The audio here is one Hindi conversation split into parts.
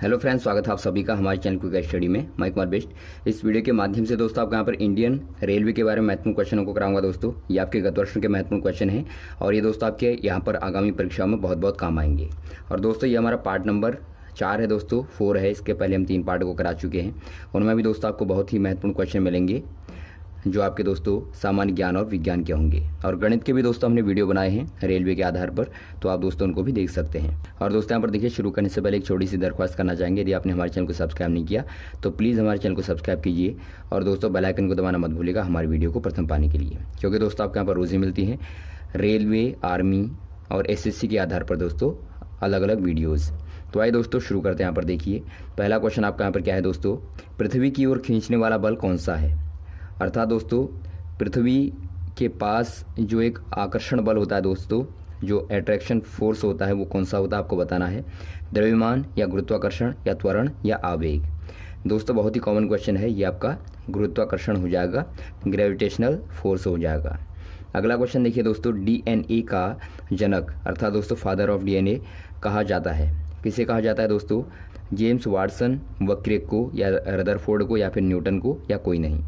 हेलो फ्रेंड्स स्वागत है आप सभी का हमारे चैनल क्विक स्टडी में मैं कुमार बेस्ट इस वीडियो के माध्यम से दोस्तों आपको यहाँ पर इंडियन रेलवे के बारे में महत्वपूर्ण क्वेश्चनों को कराऊंगा दोस्तों ये आपके गत वर्ष के महत्वपूर्ण क्वेश्चन हैं और ये दोस्तों आपके यहाँ पर आगामी परीक्षाओं में बहुत बहुत काम आएंगे और दोस्तों ये हमारा पार्ट नंबर चार है दोस्तों फोर है इसके पहले हम तीन पार्ट को करा चुके हैं उनमें भी दोस्तों आपको बहुत ही महत्वपूर्ण क्वेश्चन मिलेंगे जो आपके दोस्तों सामान्य ज्ञान और विज्ञान के होंगे और गणित के भी दोस्तों हमने वीडियो बनाए हैं रेलवे के आधार पर तो आप दोस्तों उनको भी देख सकते हैं और दोस्तों यहाँ पर देखिए शुरू करने से पहले एक छोटी सी दरख्वास्त करना चाहेंगे यदि आपने हमारे चैनल को सब्सक्राइब नहीं किया तो प्लीज़ हमारे चैनल को सब्सक्राइब कीजिए और दोस्तों बेलाइकन को दबाना मत भूलेगा हमारी वीडियो को प्रथम पाने के लिए क्योंकि दोस्तों आपके यहाँ पर रोज़ी मिलती हैं रेलवे आर्मी और एस के आधार पर दोस्तों अलग अलग वीडियोज़ तो आइए दोस्तों शुरू करते हैं यहाँ पर देखिए पहला क्वेश्चन आपका यहाँ पर क्या है दोस्तों पृथ्वी की ओर खींचने वाला बल कौन सा है अर्थात दोस्तों पृथ्वी के पास जो एक आकर्षण बल होता है दोस्तों जो अट्रैक्शन फोर्स होता है वो कौन सा होता है आपको बताना है द्रव्यमान या गुरुत्वाकर्षण या त्वरण या आवेग दोस्तों बहुत ही कॉमन क्वेश्चन है ये आपका गुरुत्वाकर्षण हो जाएगा ग्रेविटेशनल फोर्स हो जाएगा अगला क्वेश्चन देखिए दोस्तों डीएनए का जनक अर्थात दोस्तों फादर ऑफ डीएनए कहा जाता है किसे कहा जाता है दोस्तों जेम्स वाटसन वक्रेक को या रदरफोर्ड को या फिर न्यूटन को या कोई नहीं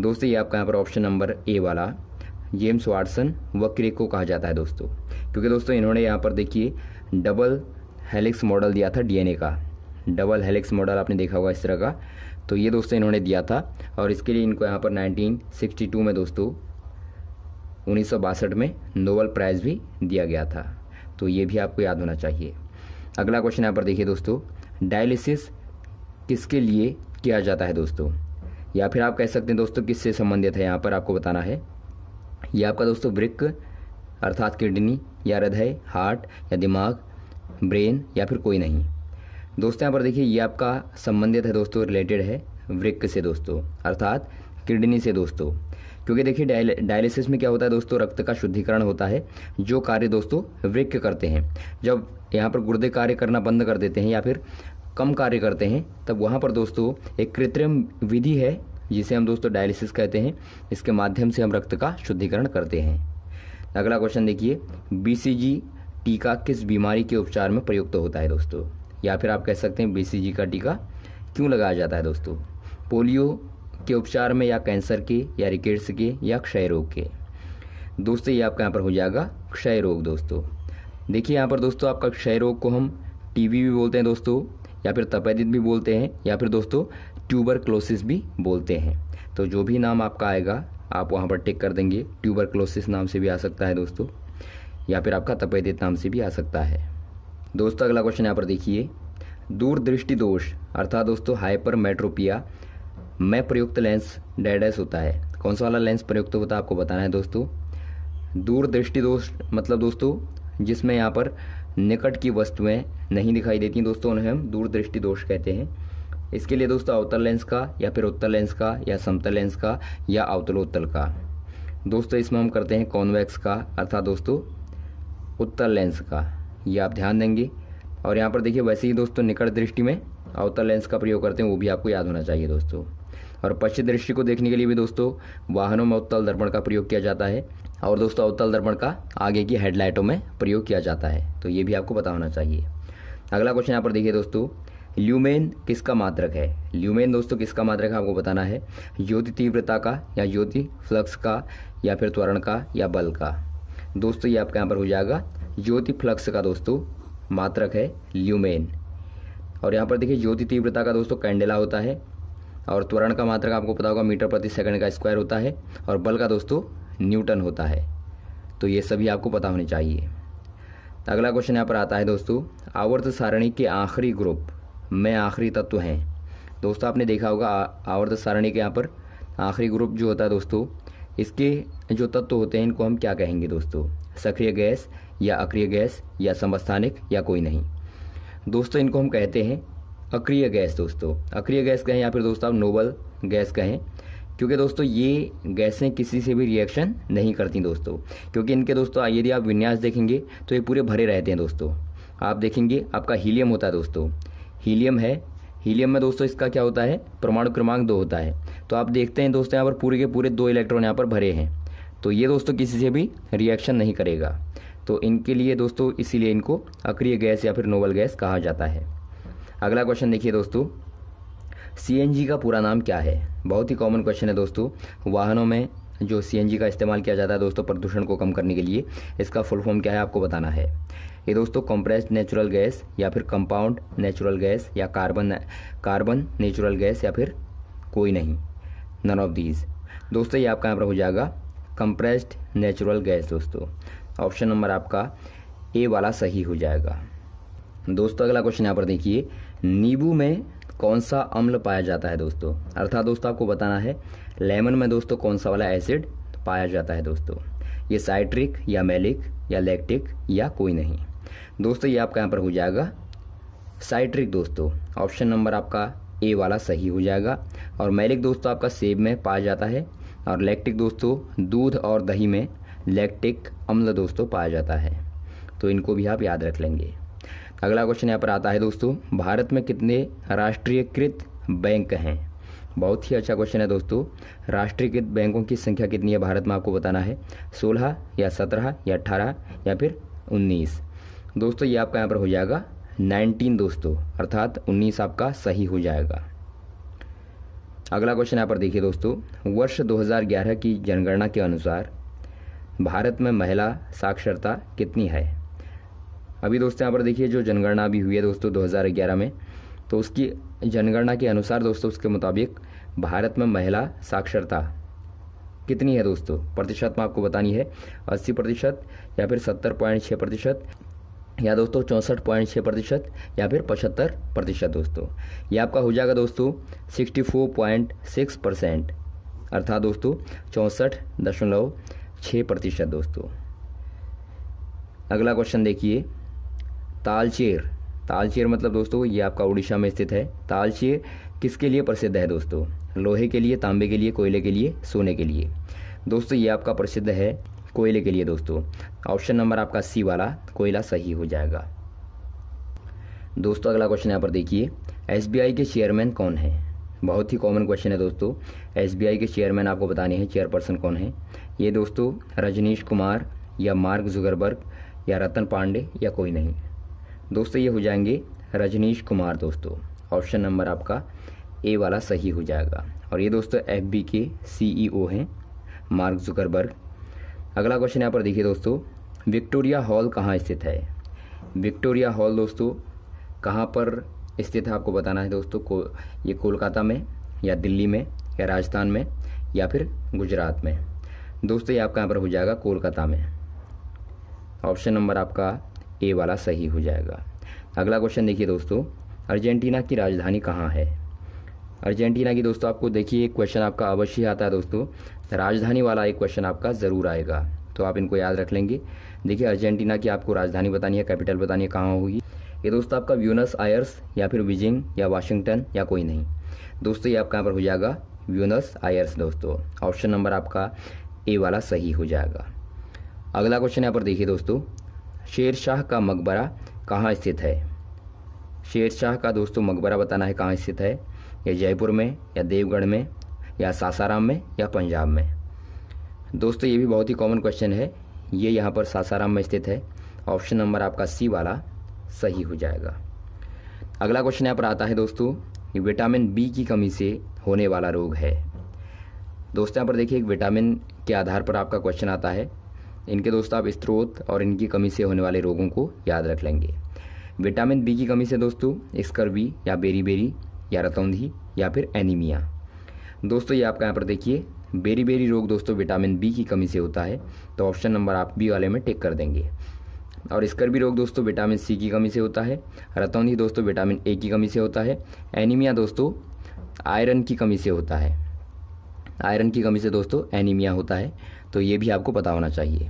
दोस्तों ये आपका यहाँ पर ऑप्शन नंबर ए वाला जेम्स वाटसन व को कहा जाता है दोस्तों क्योंकि दोस्तों इन्होंने यहाँ पर देखिए डबल हेलिक्स मॉडल दिया था डीएनए का डबल हेलिक्स मॉडल आपने देखा होगा इस तरह का तो ये दोस्तों इन्होंने दिया था और इसके लिए इनको यहाँ पर 1962 में दोस्तों उन्नीस में नोबल प्राइज़ भी दिया गया था तो ये भी आपको याद होना चाहिए अगला क्वेश्चन यहाँ पर देखिए दोस्तों डायलिसिस किसके लिए किया जाता है दोस्तों या फिर आप कह सकते हैं दोस्तों किससे संबंधित है यहाँ पर आपको बताना है ये आपका दोस्तों वृक्क अर्थात किडनी या हृदय हार्ट या दिमाग ब्रेन या फिर कोई नहीं दोस्तों यहाँ पर देखिए ये आपका संबंधित है दोस्तों रिलेटेड है वृक्क से दोस्तों अर्थात किडनी से दोस्तों क्योंकि देखिए डायलिसिस में क्या होता है दोस्तों रक्त का शुद्धिकरण होता है जो कार्य दोस्तों वृक्क करते हैं जब यहाँ पर गुर्दे कार्य करना बंद कर देते हैं या फिर कम कार्य करते हैं तब वहाँ पर दोस्तों एक कृत्रिम विधि है जिसे हम दोस्तों डायलिसिस कहते हैं इसके माध्यम से हम रक्त का शुद्धिकरण करते हैं अगला क्वेश्चन देखिए बीसीजी टीका किस बीमारी के उपचार में प्रयुक्त होता है दोस्तों या फिर आप कह सकते हैं बीसीजी का टीका क्यों लगाया जाता है दोस्तों पोलियो के उपचार में या कैंसर के या रिकेट्स के या क्षय रोग के दोस्तों ये आपका यहाँ पर हो जाएगा क्षय रोग दोस्तों देखिए यहाँ पर दोस्तों आपका क्षय रोग को हम टीबी भी बोलते हैं दोस्तों या फिर तपेदित भी बोलते हैं या फिर दोस्तों ट्यूबर क्लोसिस भी बोलते हैं तो जो भी नाम आपका आएगा आप वहाँ पर टिक कर देंगे ट्यूबर क्लोसिस नाम से भी आ सकता है दोस्तों या फिर आपका तपेदित नाम से भी आ सकता है दोस्तों अगला क्वेश्चन यहाँ पर देखिए दूरदृष्टि दोष अर्थात दोस्तों हाइपर मेट्रोपिया में प्रयुक्त लेंस डेडेस होता है कौन सा वाला लेंस प्रयुक्त होता है तो आपको बताना है दोस्तों दूरदृष्टि दोष मतलब दोस्तों जिसमें यहाँ पर निकट की वस्तुएं नहीं दिखाई देती दोस्तों उन्हें हम दूरदृष्टि दोष कहते हैं इसके लिए दोस्तों अवतल लेंस का या फिर उत्तर लेंस का या समतल लेंस का या अवतलोत्तल का दोस्तों इसमें हम करते हैं कॉन्वेक्स का अर्थात दोस्तों उत्तर लेंस का ये आप ध्यान देंगे और यहाँ पर देखिए वैसे ही दोस्तों निकट दृष्टि में अवतल लेंस का प्रयोग करते हैं वो भी आपको याद होना चाहिए दोस्तों और पश्चिम दृष्टि को देखने के लिए भी दोस्तों वाहनों में उत्तल दर्पण का प्रयोग किया जाता है और दोस्तों अवतल दर्पण का आगे की हेडलाइटों में प्रयोग किया जाता है तो ये भी आपको बता होना चाहिए अगला क्वेश्चन यहाँ पर देखिए दोस्तों ल्यूमेन किसका मात्रक है ल्यूमेन दोस्तों किसका मात्रक है आपको बताना है ज्योति तीव्रता का या ज्योति फ्लक्स का या फिर त्वरण का या बल का दोस्तों ये आपका यहाँ पर हो जाएगा ज्योति फ्लक्स का दोस्तों मात्रक है ल्यूमेन और यहाँ पर देखिए ज्योति तीव्रता का दोस्तों कैंडेला होता है और त्वरण का मात्रक आपको पता होगा मीटर प्रति सेकंड का स्क्वायर होता है और बल का दोस्तों न्यूटन होता है तो ये सभी आपको पता होने चाहिए तो अगला क्वेश्चन यहाँ पर आता है दोस्तों आवर्त सारणी के आखिरी ग्रुप में आखिरी तत्व हैं दोस्तों आपने देखा होगा आवर्त सारणी के यहाँ पर आखिरी ग्रुप जो होता है दोस्तों इसके जो तत्व होते हैं इनको हम क्या कहेंगे दोस्तों सक्रिय गैस या अक्रिय गैस या समस्थानिक या कोई नहीं दोस्तों इनको हम कहते हैं अक्रिय गैस दोस्तों अक्रिय गैस कहें या फिर दोस्तों आप नोबल गैस कहें क्योंकि दोस्तों ये गैसें किसी से भी रिएक्शन नहीं करती दोस्तों क्योंकि इनके दोस्तों यदि आप विन्यास देखेंगे तो ये पूरे भरे रहते हैं दोस्तों आप देखेंगे आपका हीलियम होता है दोस्तों हीलियम है हीलियम में दोस्तों इसका क्या होता है परमाणु क्रमांक दो होता है तो आप देखते हैं दोस्तों यहाँ पर पूरे के पूरे दो इलेक्ट्रॉन यहाँ पर भरे हैं तो ये दोस्तों किसी से भी रिएक्शन नहीं करेगा तो इनके लिए दोस्तों इसीलिए इनको अक्रिय गैस या फिर नोबल गैस कहा जाता है अगला क्वेश्चन देखिए दोस्तों सी का पूरा नाम क्या है बहुत ही कॉमन क्वेश्चन है दोस्तों वाहनों में जो सी का इस्तेमाल किया जाता है दोस्तों प्रदूषण को कम करने के लिए इसका फुल फॉर्म क्या है आपको बताना है ये दोस्तों कंप्रेस्ड नेचुरल गैस या फिर कंपाउंड नेचुरल गैस या कार्बन कार्बन नेचुरल गैस या फिर कोई नहीं नन ऑफ दीज दोस्तों ये आपका यहाँ पर हो जाएगा कंप्रेस्ड नेचुरल गैस दोस्तों ऑप्शन नंबर आपका ए वाला सही हो जाएगा दोस्तों अगला क्वेश्चन यहाँ पर देखिए नींबू में कौन सा अम्ल पाया जाता है दोस्तों अर्थात दोस्तों आपको बताना है लेमन में दोस्तों कौन सा वाला एसिड पाया जाता है दोस्तों ये साइट्रिक या मेलिक या लैक्टिक या कोई नहीं दोस्तों ये आपका यहाँ पर हो जाएगा साइट्रिक दोस्तों ऑप्शन नंबर आपका ए वाला सही हो जाएगा और मैलिक दोस्तों आपका सेब में पाया जाता है और लैक्टिक दोस्तों दूध और दही में लैक्टिक अम्ल दोस्तों पाया जाता है तो इनको भी आप याद रख लेंगे अगला क्वेश्चन यहाँ पर आता है दोस्तों भारत में कितने राष्ट्रीयकृत बैंक हैं बहुत ही अच्छा क्वेश्चन है दोस्तों राष्ट्रीयकृत बैंकों की संख्या कितनी है भारत में आपको बताना है सोलह या सत्रह या अठारह या फिर उन्नीस दोस्तों ये आपका यहाँ पर हो जाएगा नाइनटीन दोस्तों अर्थात उन्नीस आपका सही हो जाएगा अगला क्वेश्चन यहाँ पर देखिए दोस्तों वर्ष 2011 की जनगणना के अनुसार भारत में महिला साक्षरता कितनी है अभी दोस्तों यहाँ पर देखिए जो जनगणना अभी हुई है दोस्तों 2011 में तो उसकी जनगणना के अनुसार दोस्तों उसके मुताबिक भारत में महिला साक्षरता कितनी है दोस्तों प्रतिशत में आपको बतानी है 80 प्रतिशत या फिर 70.6 प्रतिशत या दोस्तों चौंसठ पॉइंट छः प्रतिशत या फिर पचहत्तर प्रतिशत दोस्तों ये आपका हो जाएगा दोस्तों sixty four point six percent अर्थात दोस्तों चौंसठ दशमलव छः प्रतिशत दोस्तों अगला क्वेश्चन देखिए तालचेर तालचेर मतलब दोस्तों ये आपका उड़ीसा में स्थित है तालचेर किसके लिए प्रसिद्ध है दोस्तों लोहे के लिए तांबे के लिए कोयले के लिए सोने के लिए दोस्तों ये आपका प्रसिद्ध है कोयले के लिए दोस्तों ऑप्शन नंबर आपका सी वाला कोयला सही हो जाएगा दोस्तों अगला क्वेश्चन यहाँ पर देखिए एस के चेयरमैन कौन है बहुत ही कॉमन क्वेश्चन है दोस्तों एस के चेयरमैन आपको बताने हैं चेयरपर्सन कौन है ये दोस्तों रजनीश कुमार या मार्क जुगरबर्ग या रतन पांडे या कोई नहीं दोस्तों ये हो जाएंगे रजनीश कुमार दोस्तों ऑप्शन नंबर आपका ए वाला सही हो जाएगा और ये दोस्तों एफ बी के सीईओ e हैं मार्क जुकरबर्ग अगला क्वेश्चन यहाँ पर देखिए दोस्तों विक्टोरिया हॉल कहाँ स्थित है विक्टोरिया हॉल दोस्तों कहाँ पर स्थित है आपको बताना है दोस्तों को ये कोलकाता में या दिल्ली में या राजस्थान में या फिर गुजरात में दोस्तों ये आपका यहाँ पर हो जाएगा कोलकाता में ऑप्शन नंबर आपका ए वाला सही हो जाएगा अगला क्वेश्चन देखिए दोस्तों अर्जेंटीना की राजधानी कहाँ है अर्जेंटीना की दोस्तों आपको देखिए एक क्वेश्चन आपका अवश्य आता है दोस्तों राजधानी वाला एक क्वेश्चन आपका ज़रूर आएगा तो आप इनको याद रख लेंगे देखिए अर्जेंटीना की आपको राजधानी बतानी है कैपिटल बतानी है कहाँ होगी ये दोस्तों आपका व्यूनस आयर्स या फिर बीजिंग या वाशिंगटन या कोई नहीं दोस्तों ये आपका यहाँ पर हो जाएगा व्यूनस आयर्स दोस्तों ऑप्शन नंबर आपका ए वाला सही हो जाएगा अगला क्वेश्चन यहाँ पर देखिए दोस्तों शेर शाह का मकबरा कहाँ स्थित है शेर शाह का दोस्तों मकबरा बताना है कहाँ स्थित है या जयपुर में या देवगढ़ में या सासाराम में या पंजाब में दोस्तों ये भी बहुत ही कॉमन क्वेश्चन है ये यहाँ पर सासाराम में स्थित है ऑप्शन नंबर आपका सी वाला सही हो जाएगा अगला क्वेश्चन यहाँ पर आता है दोस्तों ये विटामिन बी की कमी से होने वाला रोग है दोस्तों यहाँ पर देखिए एक विटामिन के आधार पर आपका क्वेश्चन आता है इनके दोस्तों आप स्त्रोत और इनकी कमी से होने वाले रोगों को याद रख लेंगे विटामिन बी की कमी से दोस्तों स्कर्वी या बेरी बेरी या रतौंधी या फिर एनीमिया दोस्तों ये आपका यहाँ पर देखिए बेरी बेरी रोग दोस्तों विटामिन बी की कमी से होता है तो ऑप्शन नंबर आप बी वाले में टिक कर देंगे और स्कर्वी रोग दोस्तों विटामिन सी की कमी से होता है रतौंधी दोस्तों विटामिन ए की कमी से होता है एनीमिया दोस्तों आयरन की कमी से होता है आयरन की कमी से दोस्तों एनीमिया होता है तो ये भी आपको पता होना चाहिए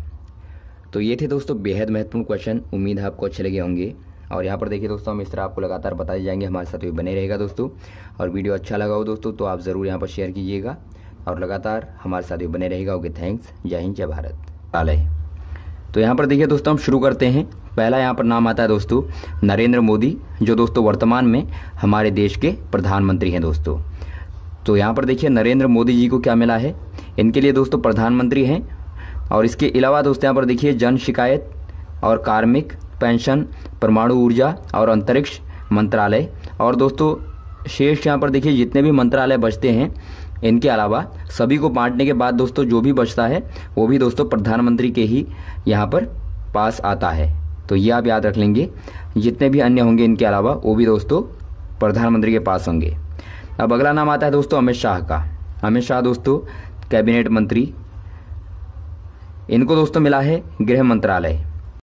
तो ये थे दोस्तों बेहद महत्वपूर्ण क्वेश्चन उम्मीद है आपको अच्छे लगे होंगे और यहाँ पर देखिए दोस्तों हम इस तरह आपको लगातार बताए जाएंगे हमारे साथ भी बने रहेगा दोस्तों और वीडियो अच्छा लगा हो दोस्तों तो आप ज़रूर यहाँ पर शेयर कीजिएगा और लगातार हमारे साथ भी बने रहेगा ओके थैंक्स जय हिंद जय भारत आलय तो यहाँ पर देखिए दोस्तों हम शुरू करते हैं पहला यहाँ पर नाम आता है दोस्तों नरेंद्र मोदी जो दोस्तों वर्तमान में हमारे देश के प्रधानमंत्री हैं दोस्तों तो यहाँ पर देखिए नरेंद्र मोदी जी को क्या मिला है इनके लिए दोस्तों प्रधानमंत्री हैं और इसके अलावा दोस्तों यहाँ पर देखिए जन शिकायत और कार्मिक पेंशन परमाणु ऊर्जा और अंतरिक्ष मंत्रालय और दोस्तों शेष यहाँ पर देखिए जितने भी मंत्रालय बचते हैं इनके अलावा सभी को बांटने के बाद दोस्तों जो भी बचता है वो भी दोस्तों प्रधानमंत्री के ही यहाँ पर पास आता है तो ये आप याद रख लेंगे जितने भी अन्य होंगे इनके अलावा वो भी दोस्तों प्रधानमंत्री के पास होंगे अब अगला नाम आता है दोस्तों अमित शाह का अमित शाह दोस्तों कैबिनेट मंत्री इनको दोस्तों मिला है गृह मंत्रालय